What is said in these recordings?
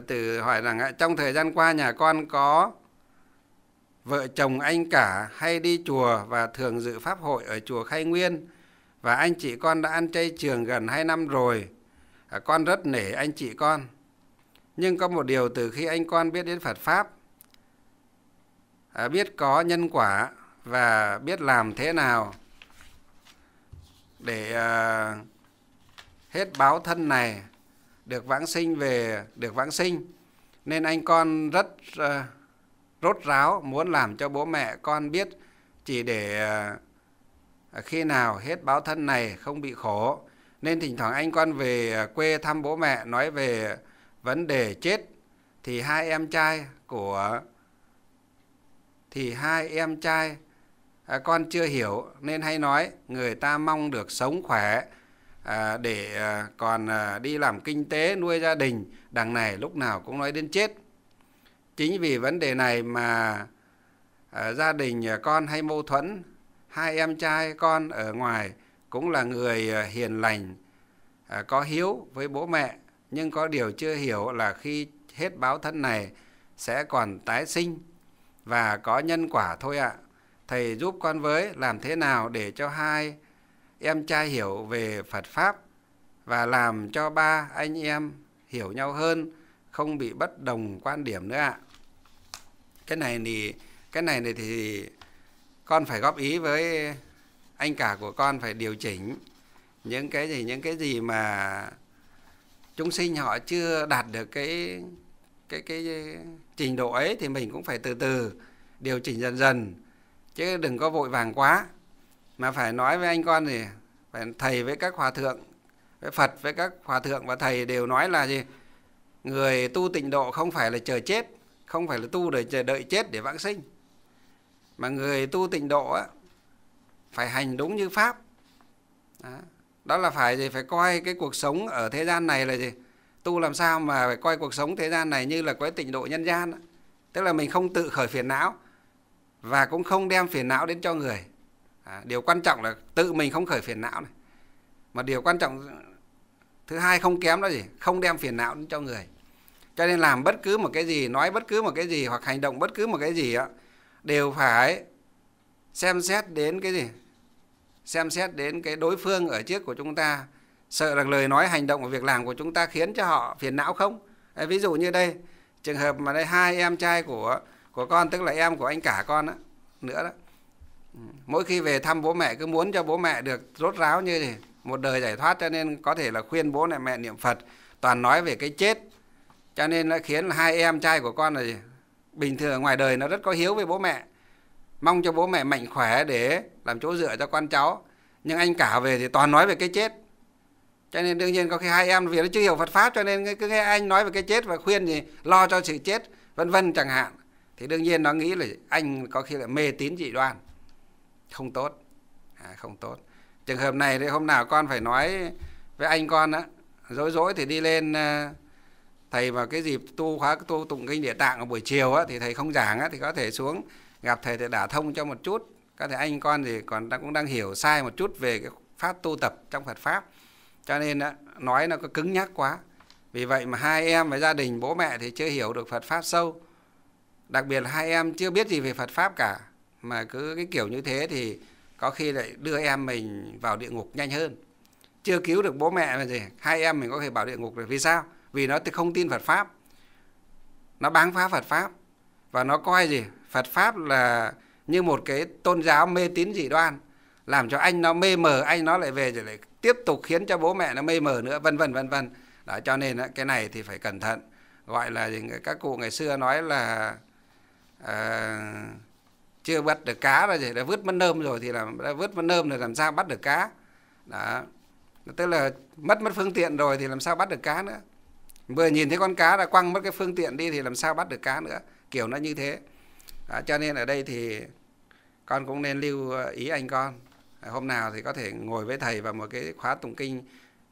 Phật tử hỏi rằng trong thời gian qua nhà con có vợ chồng anh cả hay đi chùa và thường dự pháp hội ở chùa Khai Nguyên và anh chị con đã ăn chay trường gần 2 năm rồi. À, con rất nể anh chị con. Nhưng có một điều từ khi anh con biết đến Phật Pháp, à, biết có nhân quả và biết làm thế nào để à, hết báo thân này được vãng sinh về được vãng sinh nên anh con rất uh, rốt ráo muốn làm cho bố mẹ con biết chỉ để uh, khi nào hết báo thân này không bị khổ nên thỉnh thoảng anh con về ờ, quê thăm bố mẹ nói về vấn đề chết thì hai em trai của thì hai em trai à, con chưa hiểu nên hay nói người ta mong được sống khỏe À, để à, còn à, đi làm kinh tế nuôi gia đình đằng này lúc nào cũng nói đến chết chính vì vấn đề này mà gia đình à, con hay mâu thuẫn hai em trai con ở ngoài cũng là người hiền lành có hiếu với bố mẹ nhưng có điều chưa hiểu là khi hết báo thân này sẽ còn tái sinh và có nhân quả thôi ạ à. thầy giúp con với làm thế nào để cho hai em trai hiểu về Phật Pháp và làm cho ba anh em hiểu nhau hơn, không bị bất đồng quan điểm nữa ạ. Cái này thì cái này này thì con phải góp ý với anh cả của con phải điều chỉnh những cái gì những cái gì mà chúng sinh họ chưa đạt được cái cái cái trình độ ấy thì mình cũng phải từ từ điều chỉnh dần dần chứ đừng có vội vàng quá mà phải nói với anh con gì phải thầy với các hòa thượng với phật với các hòa thượng và thầy đều nói là gì người tu tịnh độ không phải là chờ chết không phải là tu để chờ đợi chết để vãng sinh mà người tu tịnh độ á, phải hành đúng như pháp đó. đó là phải gì phải coi cái cuộc sống ở thế gian này là gì tu làm sao mà phải coi cuộc sống thế gian này như là cái tịnh độ nhân gian tức là mình không tự khởi phiền não và cũng không đem phiền não đến cho người à, điều quan trọng là tự mình không khởi phiền não này mà điều quan trọng thứ hai không kém đó gì không đem phiền não đến cho người cho nên làm bất cứ một cái gì nói bất cứ một cái gì hoặc hành động bất cứ một cái gì á, đều phải xem xét đến cái gì xem xét đến cái đối phương ở trước của chúng ta sợ rằng lời nói hành động và việc làm của chúng ta khiến cho họ phiền não không à, ví dụ như đây trường hợp mà đây hai em trai của của con tức là em của anh cả con đó, nữa đó Ừ. mỗi khi về thăm bố mẹ cứ muốn cho bố mẹ được rốt ráo như thế một đời giải thoát cho nên có thể là khuyên bố mẹ mẹ niệm Phật toàn nói về cái chết cho nên nó khiến hai em trai của con này bình thường ngoài đời nó rất có hiếu với bố mẹ mong cho bố mẹ mạnh khỏe để làm chỗ dựa cho con cháu nhưng anh cả về thì toàn nói về cái chết cho nên đương nhiên có khi hai em vì nó chưa hiểu Phật pháp cho nên cứ nghe anh nói về cái chết và khuyên thì lo cho sự chết vân vân chẳng hạn thì đương nhiên nó nghĩ là anh có khi là mê tín dị đoan không tốt à, không tốt trường hợp này thì hôm nào con phải nói với anh con á dối dối thì đi lên ờ, thầy vào cái dịp tu khóa tu tụng kinh địa tạng ở buổi chiều á thì thầy không giảng á thì có thể xuống gặp thầy để đả thông cho một chút có thể anh con thì còn đang cũng đang hiểu sai một chút về cái pháp tu tập trong Phật pháp cho nên á, nói nó có cứng nhắc quá vì vậy mà hai em và gia đình bố mẹ thì chưa hiểu được Phật pháp sâu đặc biệt là hai em chưa biết gì về Phật pháp cả mà cứ cái kiểu như thế thì có khi lại đưa em mình vào địa ngục nhanh hơn chưa cứu được bố mẹ mà gì hai em mình có thể bảo địa ngục rồi vì sao vì nó không tin Phật pháp nó báng phá Phật pháp và nó coi gì Phật pháp là như một cái tôn giáo mê tín dị đoan làm cho anh nó mê mờ anh nó lại về rồi lại tiếp tục khiến cho bố mẹ nó mê mờ nữa vân vân vân vân đó cho nên cái này thì phải cẩn thận gọi là các cụ ngày xưa nói là uh, chưa bắt được cá rồi gì đã vứt mất nơm rồi thì là đã vứt mất nơm rồi làm sao bắt được cá đó tức là mất mất phương tiện rồi thì làm sao bắt được cá nữa vừa nhìn thấy con cá đã quăng mất cái phương tiện đi thì làm sao bắt được cá nữa kiểu nó như thế đó, cho nên ở đây thì con cũng nên lưu ờ, ý anh con hôm nào thì có thể ngồi với thầy vào một cái khóa tụng kinh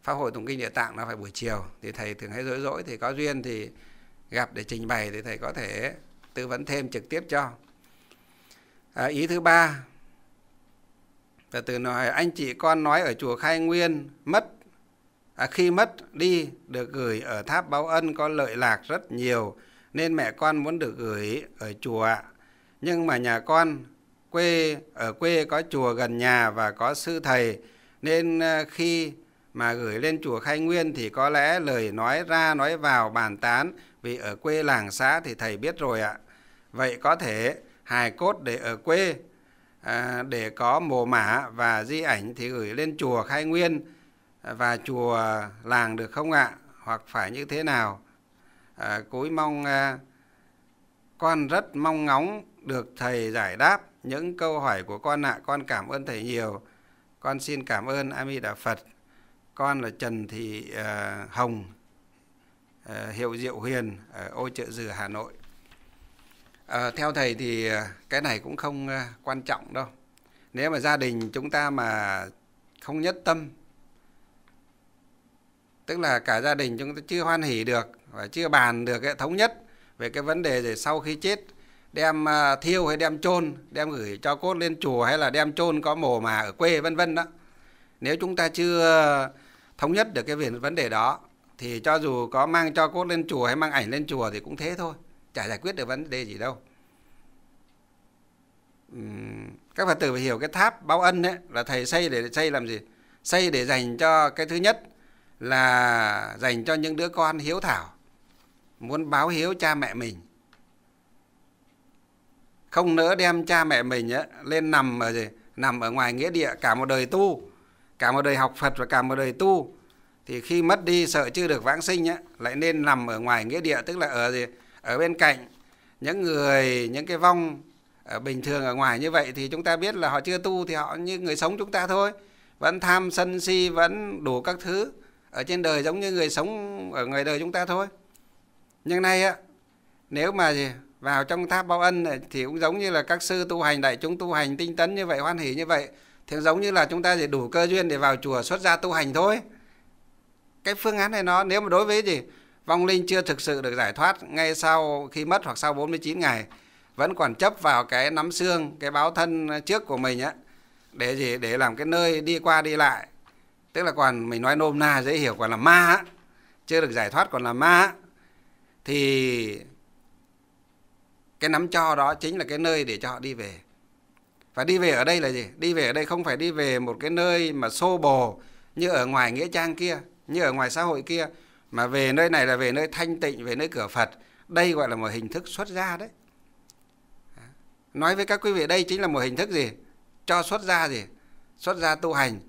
pháp hội tụng kinh địa tạng là phải buổi chiều thì thầy thường hay rỗi rỗi thì có duyên thì gặp để trình bày thì thầy có thể tư vấn thêm trực tiếp cho à, ý thứ ba là từ nói anh chị con nói ở chùa Khai Nguyên mất à, khi mất đi được gửi ở tháp báo ân có lợi lạc rất nhiều nên mẹ con muốn được gửi ở chùa nhưng mà nhà con quê ở quê có chùa gần nhà và có sư thầy nên à, khi mà gửi lên chùa Khai Nguyên thì có lẽ lời nói ra nói vào bàn tán vì ở quê làng xã thì thầy biết rồi ạ. Vậy có thể hài cốt để ở quê à, để có mồ mả và di ảnh thì gửi lên chùa Khai Nguyên và chùa làng được không ạ? Hoặc phải như thế nào? À, cúi mong à, con rất mong ngóng được thầy giải đáp những câu hỏi của con ạ. Con cảm ơn thầy nhiều. Con xin cảm ơn A Di Đà Phật. Con là Trần Thị à, Hồng, à, hiệu Diệu Huyền ở Ô Chợ Dừa Hà Nội. À, theo thầy thì ờ, cái này cũng không ờ, quan trọng đâu. Nếu mà gia đình chúng ta mà không nhất tâm, tức là cả gia đình chúng ta chưa hoan hỉ được và chưa bàn được cái thống nhất về cái vấn đề về sau khi chết đem thiêu hay đem chôn, đem gửi cho cốt lên chùa hay là đem chôn có mồ mà ở quê vân vân đó. Nếu chúng ta chưa thống nhất được cái vấn đề đó thì cho dù có mang cho cốt lên chùa hay mang ảnh lên chùa thì cũng thế thôi chả giải quyết được vấn đề gì đâu các phật tử phải hiểu cái tháp báo ân ấy, là thầy xây để xây làm gì xây để dành cho cái thứ nhất là dành cho những đứa con hiếu thảo muốn báo hiếu cha mẹ mình không nỡ đem cha mẹ mình ấy, lên nằm ở gì nằm ở ngoài nghĩa địa cả một đời tu cả một đời học phật và cả một đời tu thì khi mất đi sợ chưa được vãng sinh ấy, lại nên nằm ở ngoài nghĩa địa tức là ở gì ở bên cạnh những người những cái vong ở ờ, bình thường ở ngoài như vậy thì chúng ta biết là họ chưa tu thì họ như người sống chúng ta thôi vẫn tham sân si vẫn đủ các thứ ở trên đời giống như người sống ở ngoài đời chúng ta thôi nhưng nay á nếu mà gì vào trong tháp báo ân này, thì cũng giống như là các sư tu hành đại chúng tu hành tinh tấn như vậy hoan hỷ như vậy thì giống như là chúng ta chỉ đủ cơ duyên để vào chùa xuất gia tu hành thôi cái phương án này nó nếu mà đối với gì vong linh chưa thực sự được giải thoát ngay sau khi mất hoặc sau 49 ngày vẫn còn chấp vào cái nắm xương, cái báo thân trước của mình á để gì để làm cái nơi đi qua đi lại. Tức là còn mình nói nôm na dễ hiểu còn là ma á, chưa được giải thoát còn là ma Thì cái nắm cho đó chính là cái nơi để cho họ đi về. Và đi về ở đây là gì? Đi về ở đây không phải đi về một cái nơi mà xô bồ như ở ngoài nghĩa trang kia, như ở ngoài xã hội kia mà về nơi này là về nơi thanh tịnh về nơi cửa phật đây gọi là một hình thức xuất gia đấy nói với các quý vị đây chính là một hình thức gì cho xuất gia gì xuất gia tu hành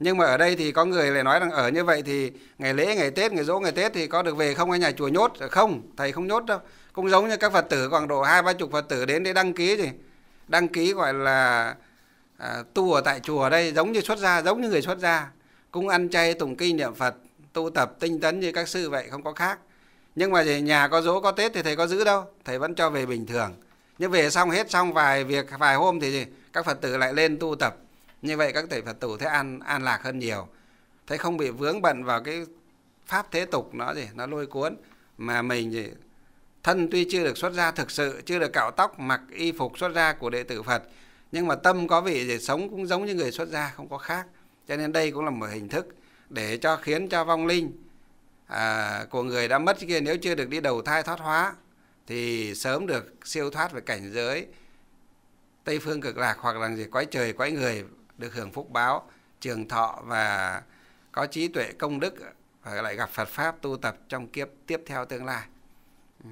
nhưng mà ở đây thì có người lại nói rằng ở như vậy thì ngày lễ ngày tết ngày dỗ ngày tết thì có được về không hay nhà chùa nhốt không thầy không nhốt đâu cũng giống như các phật tử khoảng độ hai ba chục phật tử đến để đăng ký gì đăng ký gọi là à, tu ở tại chùa đây giống như xuất gia giống như người xuất gia cũng ăn chay tùng kinh niệm phật tu tập tinh tấn như các sư vậy không có khác nhưng mà nhà có dỗ có tết thì thầy có giữ đâu thầy vẫn cho về bình thường nhưng về xong hết xong vài việc vài hôm thì các phật tử lại lên tu tập như vậy các thầy phật tử thấy an an lạc hơn nhiều thấy không bị vướng bận vào cái pháp thế tục nó gì nó lôi cuốn mà mình gì thân tuy chưa được xuất gia thực sự chưa được cạo tóc mặc y phục xuất gia của đệ tử phật nhưng mà tâm có vị gì sống cũng giống như người xuất gia không có khác cho nên đây cũng là một hình thức để cho khiến cho vong linh à, của người đã mất kia nếu chưa được đi đầu thai thoát hóa thì sớm được siêu thoát về cảnh giới tây phương cực lạc hoặc là gì quái trời quái người được hưởng phúc báo trường thọ và có trí tuệ công đức và lại gặp Phật pháp tu tập trong kiếp tiếp theo tương lai ừ.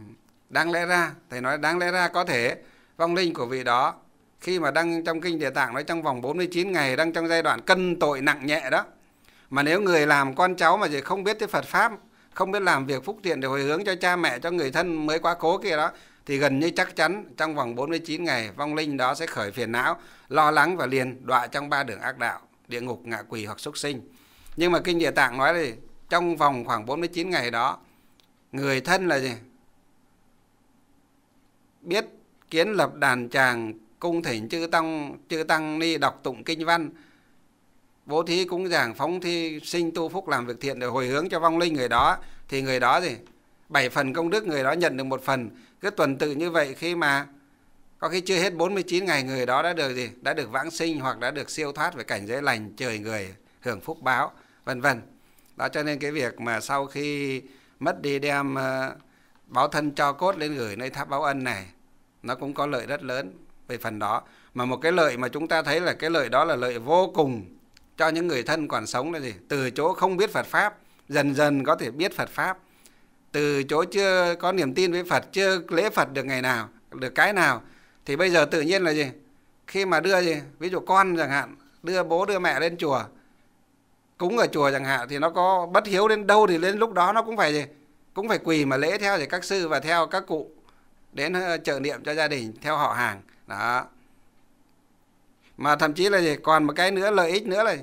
đáng lẽ ra thầy nói đáng lẽ ra có thể vong linh của vị đó khi mà đang trong kinh địa tạng nói trong vòng 49 ngày đang trong giai đoạn cân tội nặng nhẹ đó mà nếu người làm con cháu mà không biết cái Phật pháp không biết làm việc phúc thiện để hồi hướng cho cha mẹ cho người thân mới quá cố kia đó thì gần như chắc chắn trong vòng 49 ngày vong linh đó sẽ khởi phiền não lo lắng và liền đọa trong ba đường ác đạo địa ngục ngạ quỷ hoặc súc sinh nhưng mà kinh địa tạng nói là trong vòng khoảng 49 ngày đó người thân là gì biết kiến lập đàn tràng cung thỉnh chư tăng chư tăng ni đọc tụng kinh văn bố thí cũng giảng phóng thi sinh tu phúc làm việc thiện để hồi hướng cho vong linh người đó thì người đó gì bảy phần công đức người đó nhận được một phần cứ tuần tự như vậy khi mà có khi chưa hết 49 ngày người đó đã được gì đã được vãng sinh hoặc đã được siêu thoát về cảnh giới lành trời người hưởng phúc báo vân vân đó cho nên cái việc mà sau khi mất đi đem ờ, báo thân cho cốt lên gửi nơi tháp báo ân này nó cũng có lợi rất lớn về phần đó mà một cái lợi mà chúng ta thấy là cái lợi đó là lợi vô cùng cho những người thân còn sống là gì từ chỗ không biết Phật pháp dần dần có thể biết Phật pháp từ chỗ chưa có niềm tin với Phật chưa lễ Phật được ngày nào được cái nào thì bây giờ tự nhiên là gì khi mà đưa gì ví dụ con chẳng hạn đưa bố đưa mẹ lên chùa cúng ở chùa chẳng hạn thì nó có bất hiếu đến đâu thì đến lúc đó nó cũng phải gì cũng phải quỳ mà lễ theo thì các sư và theo các cụ đến trợ ờ, niệm cho gia đình theo họ hàng đó mà thậm chí là gì còn một cái nữa lợi ích nữa là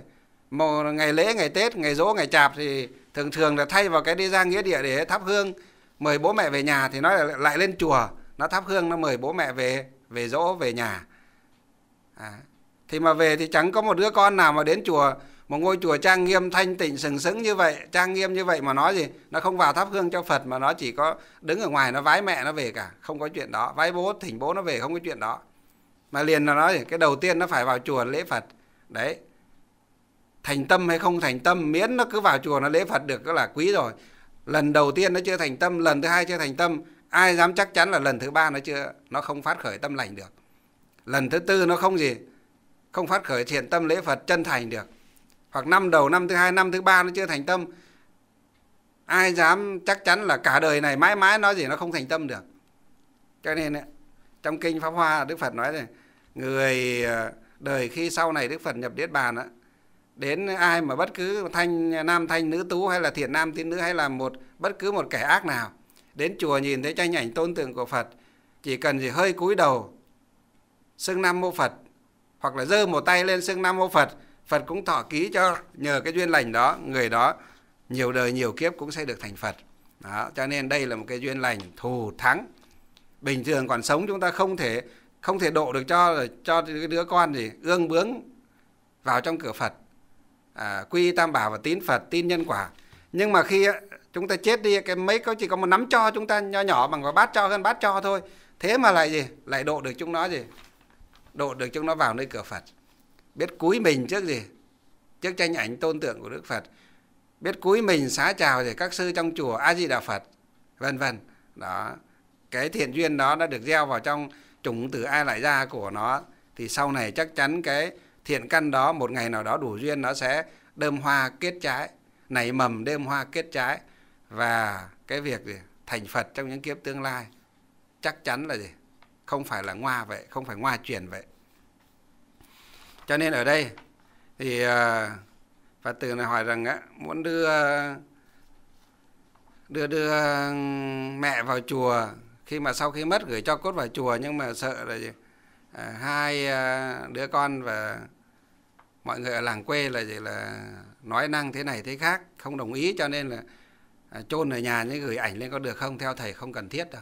một ngày lễ ngày tết ngày rỗ, ngày chạp thì thường thường là thay vào cái đi ra nghĩa địa để thắp hương mời bố mẹ về nhà thì nó lại lên chùa nó thắp hương nó mời bố mẹ về về rỗ về nhà à. thì mà về thì chẳng có một đứa con nào mà đến chùa một ngôi chùa trang nghiêm thanh tịnh sừng sững như vậy trang nghiêm như vậy mà nói gì nó không vào thắp hương cho phật mà nó chỉ có đứng ở ngoài nó vái mẹ nó về cả không có chuyện đó vái bố thỉnh bố nó về không có chuyện đó mà liền là nói cái đầu tiên nó phải vào chùa lễ phật đấy thành tâm hay không thành tâm miễn nó cứ vào chùa nó lễ phật được đó là quý rồi lần đầu tiên nó chưa thành tâm lần thứ hai chưa thành tâm ai dám chắc chắn là lần thứ ba nó chưa nó không phát khởi tâm lành được lần thứ tư nó không gì không phát khởi thiện tâm lễ phật chân thành được hoặc năm đầu năm thứ hai năm thứ ba nó chưa thành tâm ai dám chắc chắn là cả đời này mãi mãi nó gì nó không thành tâm được cho nên trong kinh pháp hoa đức phật nói rồi người ờ, đời khi sau này Đức Phật nhập Niết Bàn á, đến ai mà bất cứ thanh nam thanh nữ tú hay là thiện nam tín nữ hay là một bất cứ một kẻ ác nào đến chùa nhìn thấy tranh ảnh tôn tượng của Phật chỉ cần gì hơi cúi đầu xưng nam mô Phật hoặc là giơ một tay lên xưng nam mô Phật Phật cũng thọ ký cho nhờ cái duyên lành đó người đó nhiều đời nhiều kiếp cũng sẽ được thành Phật đó, cho nên đây là một cái duyên lành thù thắng bình thường còn sống chúng ta không thể không thể độ được cho cho đứa con gì ương bướng vào trong cửa Phật à, quy tam bảo và tín Phật tin nhân quả nhưng mà khi chúng ta chết đi cái mấy có chỉ có một nắm cho chúng ta nho nhỏ bằng quả bát cho hơn bát cho thôi thế mà lại gì lại độ được chúng nó gì độ được chúng nó vào nơi cửa Phật biết cúi mình trước gì trước tranh ảnh tôn tượng của Đức Phật biết cúi mình xá chào để các sư trong chùa A Di Đà Phật vân vân đó cái thiện duyên đó đã được gieo vào trong chủng từ ai lại ra của nó thì sau này chắc chắn cái thiện căn đó một ngày nào đó đủ duyên nó sẽ đơm hoa kết trái nảy mầm đơm hoa kết trái và cái việc gì thành Phật trong những kiếp tương lai chắc chắn là gì không phải là ngoa vậy không phải ngoa chuyển vậy cho nên ở đây thì ờ, Phật tử này hỏi rằng á, muốn đưa đưa đưa mẹ vào chùa khi mà sau khi mất gửi cho cốt vào chùa nhưng mà sợ là gì? À, hai à, đứa con và mọi người ở làng quê là gì là nói năng thế này thế khác không đồng ý cho nên là à, chôn ở nhà nhưng gửi ảnh lên có được không theo thầy không cần thiết đâu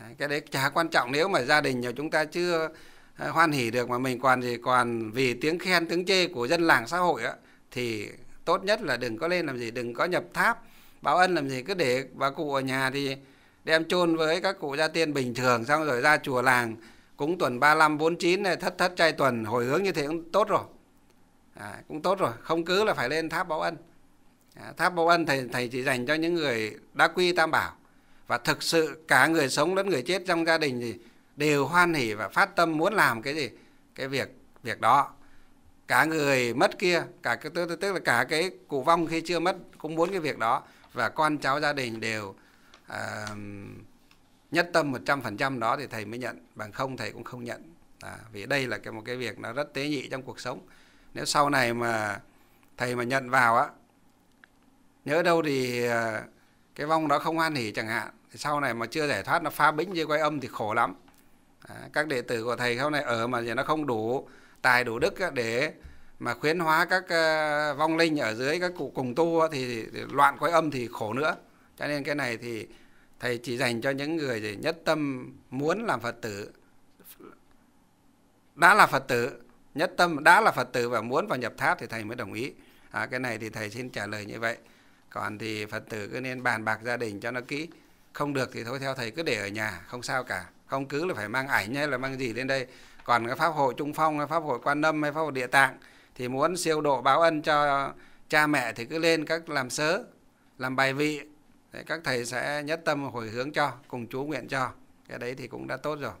đấy, cái đấy chả quan trọng nếu mà gia đình nhà chúng ta chưa à, hoan hỉ được mà mình còn gì còn vì tiếng khen tiếng chê của dân làng xã hội á, thì tốt nhất là đừng có lên làm gì đừng có nhập tháp báo ân làm gì cứ để bà cụ ở nhà thì đem chôn với các cụ gia tiên bình thường xong rồi ra chùa làng cúng tuần 35 49 này thất thất trai tuần hồi hướng như thế cũng tốt rồi. À, cũng tốt rồi, không cứ là phải lên tháp báo ân. À, tháp báo ân thầy thầy chỉ dành cho những người đã quy tam bảo và thực sự cả người sống lẫn người chết trong gia đình thì đều hoan hỷ và phát tâm muốn làm cái gì cái việc việc đó cả người mất kia cả cái tức, tức là cả cái cụ vong khi chưa mất cũng muốn cái việc đó và con cháu gia đình đều nhất tâm 100% đó thì thầy mới nhận bằng không thầy cũng không nhận à, vì đây là cái một cái việc nó rất tế nhị trong cuộc sống nếu sau này mà thầy mà nhận vào á nhớ đâu thì ờ, cái vong đó không hoan hỉ chẳng hạn thì sau này mà chưa giải thoát nó phá bính dưới quay âm thì khổ lắm à, các đệ tử của thầy sau này ở mà nó không đủ tài đủ đức để mà khuyến hóa các ờ, vong linh ở dưới các cụ cùng tu thì loạn quay âm thì khổ nữa cho nên cái này thì thầy chỉ dành cho những người gì nhất tâm muốn làm phật tử đã là phật tử nhất tâm đã là phật tử và muốn vào nhập tháp thì thầy mới đồng ý à, cái này thì thầy xin trả lời như vậy còn thì phật tử cứ nên bàn bạc gia đình cho nó kỹ không được thì thôi theo thầy cứ để ở nhà không sao cả không cứ là phải mang ảnh hay là mang gì lên đây còn cái pháp hội trung phong hay pháp hội quan âm hay pháp hội địa tạng thì muốn siêu độ báo ân cho cha mẹ thì cứ lên các làm sớ làm bài vị các thầy sẽ nhất tâm hồi hướng cho, cùng chú nguyện cho. Cái đấy thì cũng đã tốt rồi.